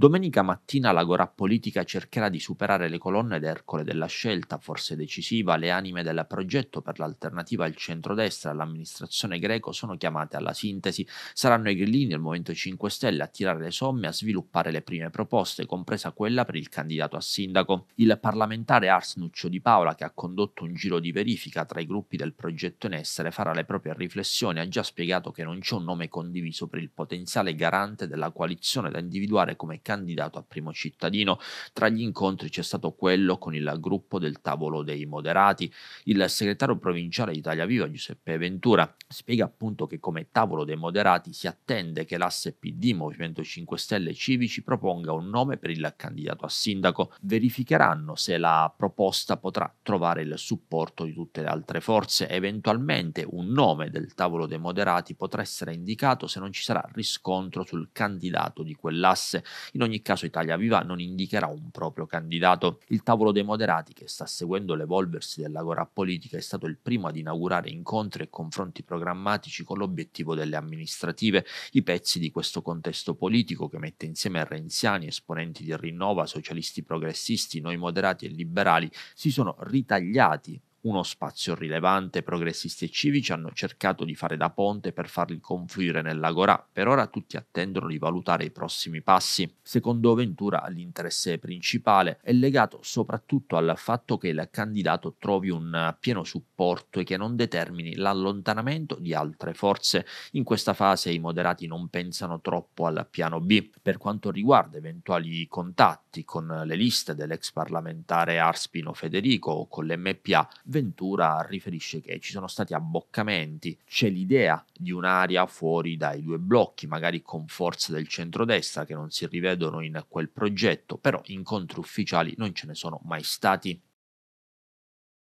Domenica mattina l'agora politica cercherà di superare le colonne d'Ercole della scelta, forse decisiva, le anime del progetto per l'alternativa al centrodestra all'amministrazione greco sono chiamate alla sintesi. Saranno i grillini del Movimento 5 Stelle a tirare le somme e a sviluppare le prime proposte, compresa quella per il candidato a sindaco. Il parlamentare Ars Nuccio Di Paola, che ha condotto un giro di verifica tra i gruppi del progetto in essere, farà le proprie riflessioni, ha già spiegato che non c'è un nome condiviso per il potenziale garante della coalizione da individuare come candidato a primo cittadino. Tra gli incontri c'è stato quello con il gruppo del tavolo dei moderati. Il segretario provinciale di Italia Viva, Giuseppe Ventura, spiega appunto che come tavolo dei moderati si attende che l'asse PD, Movimento 5 Stelle Civici proponga un nome per il candidato a sindaco. Verificheranno se la proposta potrà trovare il supporto di tutte le altre forze. Eventualmente un nome del tavolo dei moderati potrà essere indicato se non ci sarà riscontro sul candidato di quell'asse. In ogni caso Italia Viva non indicherà un proprio candidato. Il tavolo dei moderati, che sta seguendo l'evolversi dell'agora politica, è stato il primo ad inaugurare incontri e confronti programmatici con l'obiettivo delle amministrative, i pezzi di questo contesto politico che mette insieme renziani, esponenti di Rinnova, socialisti progressisti, noi moderati e liberali, si sono ritagliati uno spazio rilevante, progressisti e civici hanno cercato di fare da ponte per farli confluire nell'agorà. Per ora tutti attendono di valutare i prossimi passi. Secondo Ventura l'interesse principale è legato soprattutto al fatto che il candidato trovi un pieno supporto e che non determini l'allontanamento di altre forze. In questa fase i moderati non pensano troppo al piano B. Per quanto riguarda eventuali contatti con le liste dell'ex parlamentare Arspino Federico o con l'MPA, Ventura riferisce che ci sono stati abboccamenti, c'è l'idea di un'area fuori dai due blocchi, magari con forze del centrodestra che non si rivedono in quel progetto, però incontri ufficiali non ce ne sono mai stati